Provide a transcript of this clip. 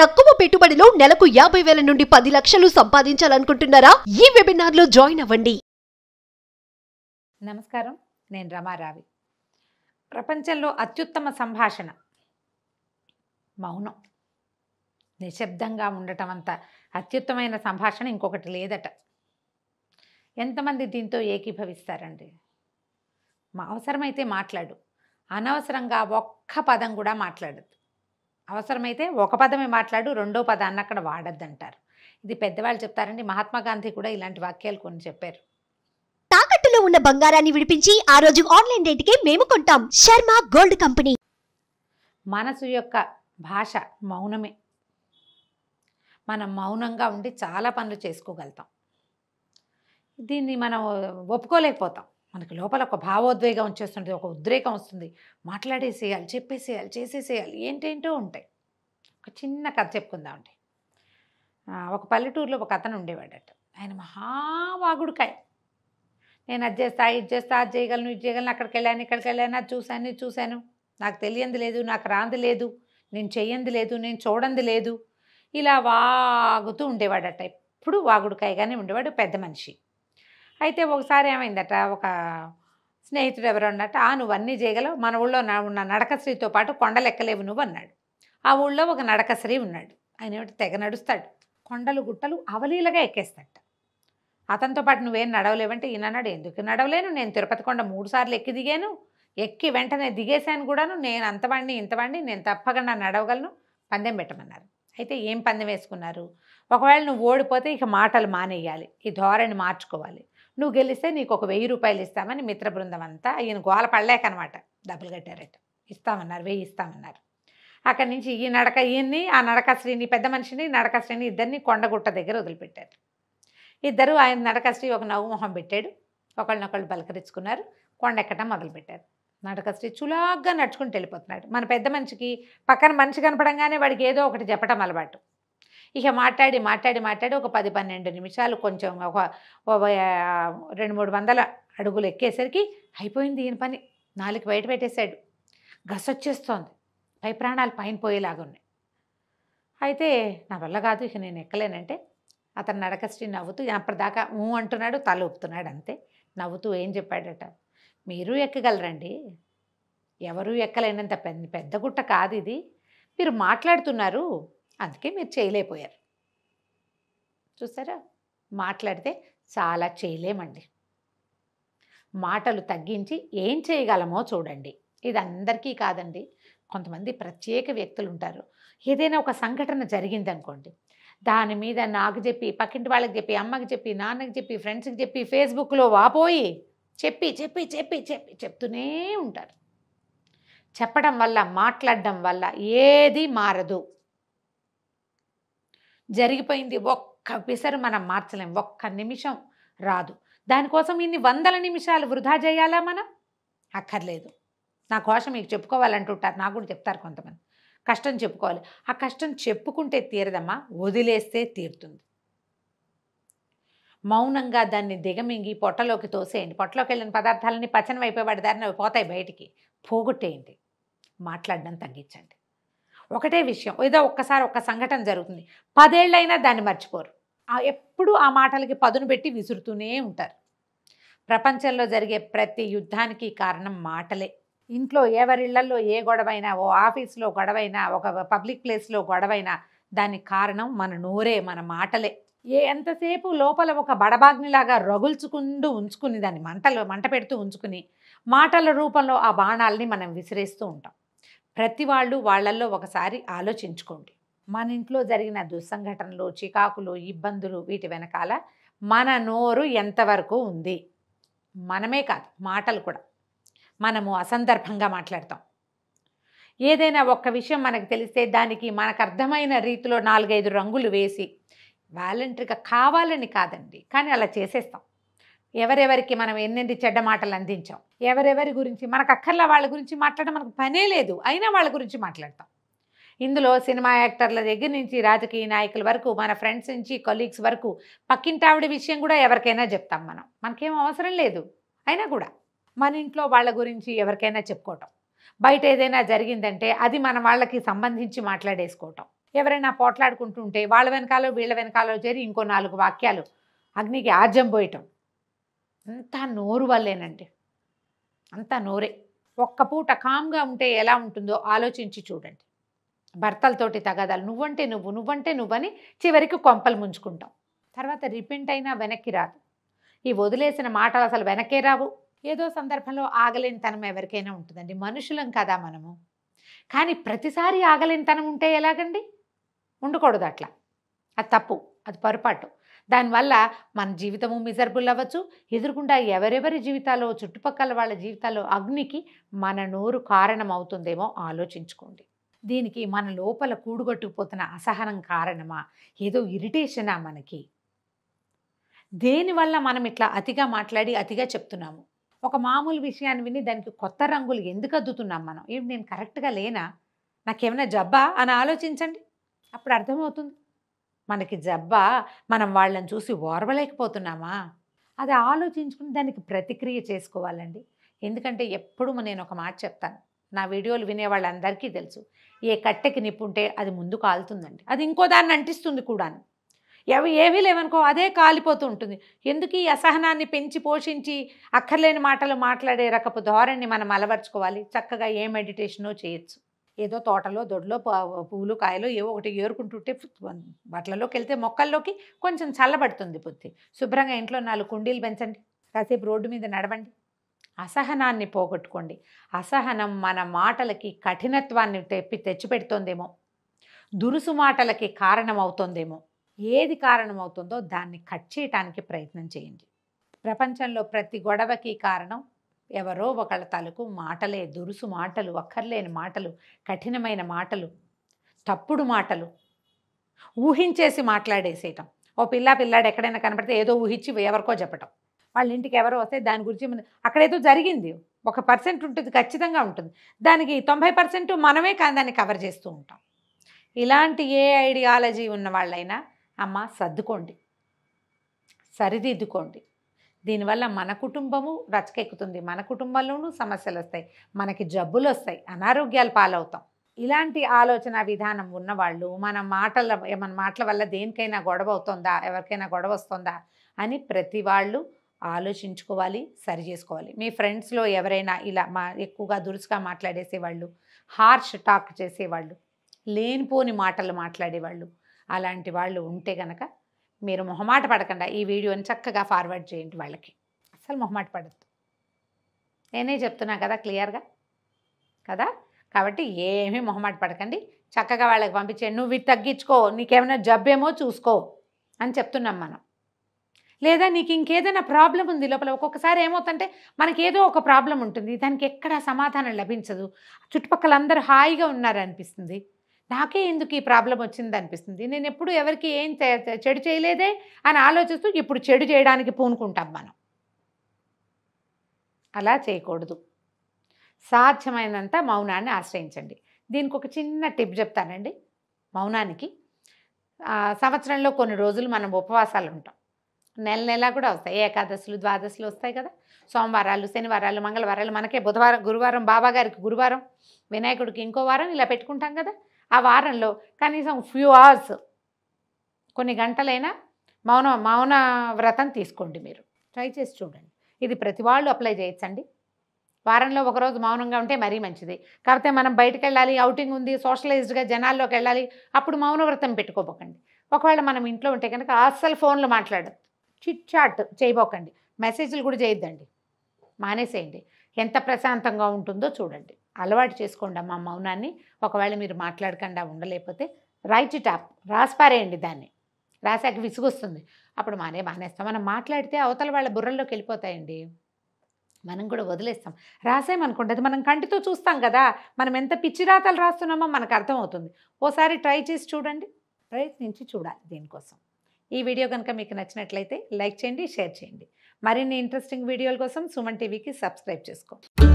తక్కువ పెట్టుబడిలో నెలకు యాభై వేల నుండి పది లక్షలు సంపాదించాలనుకుంటున్నారా ఈ వెబినార్లో జాయిన్ అవ్వండి నమస్కారం నేను రమారావి ప్రపంచంలో అత్యుత్తమ సంభాషణ మౌనం నిశ్శబ్దంగా ఉండటం అంత అత్యుత్తమైన సంభాషణ ఇంకొకటి లేదట ఎంతమంది దీంతో ఏకీభవిస్తారండి అవసరమైతే మాట్లాడు అనవసరంగా ఒక్క పదం కూడా మాట్లాడదు అవసరమైతే ఒక పదమే మాట్లాడు రెండో పదాన్ని అక్కడ వాడద్దంటారు ఇది పెద్దవాళ్ళు చెప్తారండి మహాత్మా గాంధీ కూడా ఇలాంటి వాక్యాలు కొన్ని చెప్పారు తాకట్టులో ఉన్న బంగారాన్ని విడిపించి ఆ రోజు ఆన్లైన్ రేటుకే మేము కొంటాం శర్మ గోల్డ్ కంపెనీ మనసు యొక్క భాష మౌనమే మనం మౌనంగా ఉండి చాలా పనులు చేసుకోగలుగుతాం దీన్ని మనం ఒప్పుకోలేకపోతాం మనకి లోపల ఒక భావోద్వేగం వచ్చేస్తుంటుంది ఒక ఉద్రేకం వస్తుంది మాట్లాడేసేయాలి చెప్పేసేయాలి చేసేసేయాలి ఏంటేంటో ఉంటాయి ఒక చిన్న కథ చెప్పుకుందాం అండి ఒక పల్లెటూరులో ఒక అతను ఉండేవాడట ఆయన మహావాగుడికాయ నేను అది చేస్తా ఇది చేస్తా అది చేయగలను ఇది చేయగలను అక్కడికి వెళ్ళాను ఇక్కడికి వెళ్ళాను అది చూశాను ఇది చూశాను నాకు తెలియంది లేదు నాకు రాంది లేదు నేను చెయ్యంది లేదు నేను చూడంది లేదు ఇలా వాగుతూ ఉండేవాడట ఎప్పుడు వాగుడికాయగానే ఉండేవాడు పెద్ద మనిషి అయితే ఒకసారి ఏమైందట ఒక స్నేహితుడు ఎవరు అన్నట్టు ఆ నువ్వు అన్నీ చేయగలవు మన ఊళ్ళో ఉన్న నడకశ్రీతో పాటు కొండలెక్కలేవు నువ్వు అన్నాడు ఆ ఊళ్ళో ఒక నడకశ్రీ ఉన్నాడు ఆయన ఏమిటి తెగ నడుస్తాడు కొండలు గుట్టలు అవలీలగా ఎక్కేస్తాడట అతనితో పాటు నువ్వేం నడవలేవంటే ఈయనన్నాడు ఎందుకు నడవలేను నేను తిరుపతి కొండ మూడు సార్లు ఎక్కి దిగాను ఎక్కి వెంటనే దిగేశాను కూడాను నేను అంతవాడిని ఇంతవాడిని నేను తప్పకుండా నడవగలను పందెం పెట్టమన్నారు అయితే ఏం పందెం వేసుకున్నారు ఒకవేళ నువ్వు ఓడిపోతే ఇక మాటలు మానేయాలి ఈ ధోరణి మార్చుకోవాలి నువ్వు గెలిస్తే నీకు ఒక వెయ్యి రూపాయలు ఇస్తామని మిత్ర బృందం అంతా ఈయన గోల పడలేకనమాట డబ్బులు కట్టారట ఇస్తామన్నారు వెయ్యి ఇస్తామన్నారు అక్కడి నుంచి ఈ నడక ఈయన్ని ఆ నడకశ్రీని పెద్ద మనిషిని నడక శ్రీని ఇద్దరిని కొండగుట్ట దగ్గర వదిలిపెట్టారు ఇద్దరు ఆయన నడకశ్రీ ఒక నవ్వుమొహం పెట్టాడు ఒకళ్ళనొకళ్ళు పలకరించుకున్నారు కొండెక్కటం మొదలుపెట్టారు నాటకశ్రీ చులాగ్గా నడుచుకుంటూ వెళ్ళిపోతున్నాడు మన పెద్ద మనిషికి పక్కన మనిషి కనపడంగానే వాడికి ఏదో ఒకటి చెప్పడం అలవాటు ఇక మాట్లాడి మాట్లాడి మాట్లాడి ఒక పది పన్నెండు నిమిషాలు కొంచెం ఒక రెండు మూడు వందల అడుగులు ఎక్కేసరికి అయిపోయింది ఈయన పని నాలుగు బయట పెట్టేశాడు గసొచ్చేస్తోంది పై ప్రాణాలు పైన పోయేలాగున్నాయి అయితే నా వల్ల కాదు ఇక నేను ఎక్కలేనంటే అతను నడకశ్రీ నవ్వుతూ అప్పటిదాకా ఊ అంటున్నాడు తల ఊపుతున్నాడు అంతే నవ్వుతూ ఏం చెప్పాడట మీరు ఎక్కగలరండి ఎవరు ఎక్కలేనంత పెద్ద పెద్ద గుట్ట కాదు ఇది మీరు మాట్లాడుతున్నారు అందుకే మీరు చేయలేకపోయారు చూసారా మాట్లాడితే చాలా చేయలేమండి మాటలు తగ్గించి ఏం చేయగలమో చూడండి ఇది అందరికీ కాదండి కొంతమంది ప్రత్యేక వ్యక్తులు ఉంటారు ఏదైనా ఒక సంఘటన జరిగిందనుకోండి దాని మీద నాకు చెప్పి పక్కింటి వాళ్ళకి చెప్పి అమ్మకి చెప్పి నాన్నకి చెప్పి ఫ్రెండ్స్కి చెప్పి ఫేస్బుక్లో వాపోయి చెప్పి చెప్పి చెప్పి చెప్పి చెప్తూనే ఉంటారు చెప్పడం వల్ల మాట్లాడడం వల్ల ఏది మారదు జరిగిపోయింది ఒక్క పిసరు మనం మార్చలేం ఒక్క నిమిషం రాదు దానికోసం ఇన్ని వందల నిమిషాలు వృధా చేయాలా మనం అక్కర్లేదు నా కోసం మీకు చెప్పుకోవాలంటుంటారు నాకు కూడా చెప్తారు కొంతమంది కష్టం చెప్పుకోవాలి ఆ కష్టం చెప్పుకుంటే తీరదమ్మా వదిలేస్తే తీరుతుంది మౌనంగా దాన్ని దిగమింగి పొట్టలోకి తోసేయండి పొట్టలోకి వెళ్ళిన పదార్థాలని పచ్చని అయిపోయి అవి పోతాయి బయటికి పోగొట్టేయండి మాట్లాడడం తగ్గించండి ఒకటే విషయం ఏదో ఒక్కసారి ఒక్క సంఘటన జరుగుతుంది పదేళ్ళైనా దాన్ని మర్చిపోరు ఎప్పుడూ ఆ మాటలకి పదును పెట్టి విసురుతూనే ఉంటారు ప్రపంచంలో జరిగే ప్రతి యుద్ధానికి కారణం మాటలే ఇంట్లో ఎవరిళ్లలో ఏ గొడవైనా ఓ ఆఫీస్లో గొడవైనా ఒక పబ్లిక్ ప్లేస్లో గొడవైనా దానికి కారణం మన నోరే మన మాటలే ఏ ఎంతసేపు లోపల ఒక బడబాగ్నిలాగా రగుల్చుకుంటూ ఉంచుకుని దాన్ని మంటలు మంట పెడుతూ ఉంచుకుని మాటల రూపంలో ఆ బాణాలని మనం విసిరేస్తూ ఉంటాం ప్రతి వాళ్ళు వాళ్ళల్లో ఒకసారి ఆలోచించుకోండి మన ఇంట్లో జరిగిన దుస్సంఘటనలు చికాకులు ఇబ్బందులు వీటి వెనకాల మన నోరు ఎంతవరకు ఉంది మనమే కాదు మాటలు కూడా మనము అసందర్భంగా మాట్లాడతాం ఏదైనా ఒక్క విషయం మనకు తెలిస్తే దానికి మనకు అర్థమైన రీతిలో నాలుగైదు రంగులు వేసి వాలంటరీగా కావాలని కాదండి కానీ అలా చేసేస్తాం ఎవరెవరికి మనం ఎన్నెన్ని చెడ్డ మాటలు అందించాం ఎవరెవరి గురించి మనకు అక్కర్లా వాళ్ళ గురించి మాట్లాడడం మనకు పనే లేదు అయినా వాళ్ళ గురించి మాట్లాడతాం ఇందులో సినిమా యాక్టర్ల దగ్గర నుంచి రాజకీయ నాయకుల వరకు మన ఫ్రెండ్స్ నుంచి కొలీగ్స్ వరకు పక్కింటావిడ విషయం కూడా ఎవరికైనా చెప్తాం మనం మనకేం అవసరం లేదు అయినా కూడా మన ఇంట్లో వాళ్ళ గురించి ఎవరికైనా చెప్పుకోవటం బయట ఏదైనా జరిగిందంటే అది మన వాళ్ళకి సంబంధించి మాట్లాడేసుకోవటం ఎవరైనా పోట్లాడుకుంటుంటే వాళ్ళ వెనకాలో వీళ్ళ వెనకాలో చేరి ఇంకో నాలుగు వాక్యాలు అగ్నికి ఆర్జం పోయటం అంత నోరు వల్లేనండి అంత నోరే ఒక్క పూట కామ్గా ఉంటే ఎలా ఉంటుందో ఆలోచించి చూడండి భర్తలతోటి తగాదాలు నువ్వంటే నువ్వు నువ్వంటే నువ్వని చివరికి కొంపలు ముంచుకుంటాం తర్వాత రిపెంట్ అయినా వెనక్కి రాదు ఈ వదిలేసిన మాటలు అసలు వెనకే రావు ఏదో సందర్భంలో ఆగలేని తనం ఎవరికైనా ఉంటుందండి మనుషులం కదా మనము కానీ ప్రతిసారి ఆగలేని తనం ఉంటే ఎలాగండి ఉండకూడదు అట్లా అది తప్పు అది పొరపాటు దానివల్ల మన జీవితము మిజరబుల్ అవ్వచ్చు ఎదురుకుండా ఎవరెవరి జీవితాల్లో చుట్టుపక్కల వాళ్ళ జీవితాల్లో అగ్నికి మన నోరు కారణం అవుతుందేమో ఆలోచించుకోండి దీనికి మన లోపల కూడుగట్టుకుపోతున్న అసహనం కారణమా ఏదో ఇరిటేషనా మనకి దేనివల్ల మనం ఇట్లా అతిగా మాట్లాడి అతిగా చెప్తున్నాము ఒక మామూలు విషయాన్ని విని దానికి కొత్త రంగులు ఎందుకు అద్దుతున్నాం మనం ఏం నేను కరెక్ట్గా లేనా నాకేమైనా జబ్బా అని ఆలోచించండి అప్పుడు అర్థమవుతుంది మనకి జబ్బ మనం వాళ్ళని చూసి ఓర్వలేకపోతున్నామా అది ఆలోచించుకుని దానికి ప్రతిక్రియ చేసుకోవాలండి ఎందుకంటే ఎప్పుడు నేను ఒక మాట చెప్తాను నా వీడియోలు వినే వాళ్ళందరికీ తెలుసు ఏ కట్టెకి నిప్పు ఉంటే అది ముందు కాలుతుందండి అది ఇంకో దాన్ని అంటిస్తుంది కూడా ఎవరు ఏవీ లేవనుకో అదే కాలిపోతూ ఉంటుంది ఎందుకు ఈ అసహనాన్ని పెంచి పోషించి అక్కర్లేని మాటలు మాట్లాడే రకపు ధోరణి మనం అలవర్చుకోవాలి చక్కగా ఏ మెడిటేషనో చేయొచ్చు ఏదో తోటలో దొడ్లో పూలు కాయలు ఏవో ఒకటి ఏరుకుంటుంటే బట్టలలోకి వెళ్తే మొక్కల్లోకి కొంచెం చల్లబడుతుంది పొత్తి శుభ్రంగా ఇంట్లో నాలుగు కుండీలు పెంచండి కాసేపు రోడ్డు మీద నడవండి అసహనాన్ని పోగొట్టుకోండి అసహనం మన మాటలకి కఠినత్వాన్ని తెప్పి తెచ్చిపెడుతోందేమో దురుసు మాటలకి కారణమవుతోందేమో ఏది కారణమవుతుందో దాన్ని కట్ చేయటానికి ప్రయత్నం చేయండి ప్రపంచంలో ప్రతి గొడవకి కారణం ఎవరో ఒకళ్ళ తలకు మాటలే దురుసు మాటలు అక్కర్లేని మాటలు కఠినమైన మాటలు తప్పుడు మాటలు ఊహించేసి మాట్లాడేసేయటం ఓ పిల్ల పిల్లాడు ఎక్కడైనా కనపడితే ఏదో ఊహించి ఎవరికో చెప్పటం వాళ్ళ ఇంటికి ఎవరో వస్తే దాని గురించి అక్కడేదో జరిగింది ఒక పర్సెంట్ ఉంటుంది ఖచ్చితంగా ఉంటుంది దానికి తొంభై పర్సెంట్ మనమే కాదాన్ని దాన్ని కవర్ చేస్తూ ఉంటాం ఇలాంటి ఏ ఐడియాలజీ ఉన్న వాళ్ళైనా అమ్మ సర్దుకోండి సరిదిద్దుకోండి దీనివల్ల మన కుటుంబము రచకెక్కుతుంది మన కుటుంబంలోనూ సమస్యలు వస్తాయి మనకి జబ్బులు వస్తాయి అనారోగ్యాలు పాలవుతాం ఇలాంటి ఆలోచన విధానం ఉన్నవాళ్ళు మన మాటల మన మాటల వల్ల దేనికైనా గొడవ అవుతుందా ఎవరికైనా గొడవ వస్తుందా అని ప్రతి వాళ్ళు ఆలోచించుకోవాలి సరి చేసుకోవాలి మీ ఫ్రెండ్స్లో ఎవరైనా ఇలా మా ఎక్కువగా దురుసుగా మాట్లాడేసేవాళ్ళు హార్ష్ టాక్ చేసేవాళ్ళు లేనిపోని మాటలు మాట్లాడేవాళ్ళు అలాంటి వాళ్ళు ఉంటే గనక మీరు మొహమాట పడకుండా ఈ వీడియోని చక్కగా ఫార్వర్డ్ చేయండి వాళ్ళకి అసలు మొహమాట పడద్దు నేనే చెప్తున్నా కదా క్లియర్గా కదా కాబట్టి ఏమీ మొహమాట పడకండి చక్కగా వాళ్ళకి పంపించండి నువ్వు ఇది తగ్గించుకో నీకేమైనా జబ్బేమో చూసుకో అని చెప్తున్నాం మనం లేదా నీకు ఇంకేదైనా ప్రాబ్లం ఉంది లోపల ఒక్కొక్కసారి ఏమవుతుందంటే మనకి ఏదో ఒక ప్రాబ్లం ఉంటుంది దానికి ఎక్కడా సమాధానం లభించదు చుట్టుపక్కల అందరూ హాయిగా ఉన్నారనిపిస్తుంది నాకే ఎందుకు ఈ ప్రాబ్లం వచ్చింది అనిపిస్తుంది నేను ఎప్పుడు ఎవరికి ఏం చెడు చేయలేదే అని ఆలోచిస్తూ ఇప్పుడు చెడు చేయడానికి పూనుకుంటాం మనం అలా చేయకూడదు సాధ్యమైనంత మౌనాన్ని ఆశ్రయించండి దీనికి ఒక చిన్న టిప్ చెప్తానండి మౌనానికి సంవత్సరంలో కొన్ని రోజులు మనం ఉపవాసాలు ఉంటాం నెల నెల కూడా వస్తాయి ఏకాదశులు ద్వాదశులు వస్తాయి కదా సోమవారాలు శనివారాలు మంగళవారాలు మనకే బుధవారం గురువారం బాబాగారికి గురువారం వినాయకుడికి ఇంకో వారం ఇలా పెట్టుకుంటాం కదా ఆ వారంలో కనీసం ఫ్యూ అవర్స్ కొన్ని గంటలైనా మౌన మౌన వ్రతం తీసుకోండి మీరు ట్రై చేసి చూడండి ఇది ప్రతి వాళ్ళు అప్లై చేయొచ్చండి వారంలో ఒకరోజు మౌనంగా ఉంటే మరీ మంచిది కాకపోతే మనం బయటకు వెళ్ళాలి అవుటింగ్ ఉంది సోషలైజ్డ్గా జనాల్లోకి వెళ్ళాలి అప్పుడు మౌన వ్రతం పెట్టుకోబోకండి ఒకవేళ మనం ఇంట్లో ఉంటే కనుక అస్సలు ఫోన్లు మాట్లాడదు చిట్ చాట్ చేయబోకండి మెసేజ్లు కూడా చేయొద్దండి మానేసేయండి ఎంత ప్రశాంతంగా ఉంటుందో చూడండి అలవాటు చేసుకోండి అమ్మా మౌనాన్ని ఒకవేళ మీరు మాట్లాడకుండా ఉండలేకపోతే రైట్ టాప్ అప్ రాసిపారేయండి దాన్ని రాసాక విసుగొస్తుంది అప్పుడు మానే మానేస్తాం మనం మాట్లాడితే అవతల వాళ్ళ బుర్రల్లోకి వెళ్ళిపోతాయండి మనం కూడా వదిలేస్తాం రాసేమనుకుంటుంది మనం కంటితో చూస్తాం కదా మనం ఎంత పిచ్చి రాతలు రాస్తున్నామో మనకు అర్థమవుతుంది ఓసారి ట్రై చేసి చూడండి ప్రయత్నించి చూడాలి దీనికోసం ఈ వీడియో కనుక మీకు నచ్చినట్లయితే లైక్ చేయండి షేర్ చేయండి మరిన్ని ఇంట్రెస్టింగ్ వీడియోల కోసం సుమన్ టీవీకి సబ్స్క్రైబ్ చేసుకో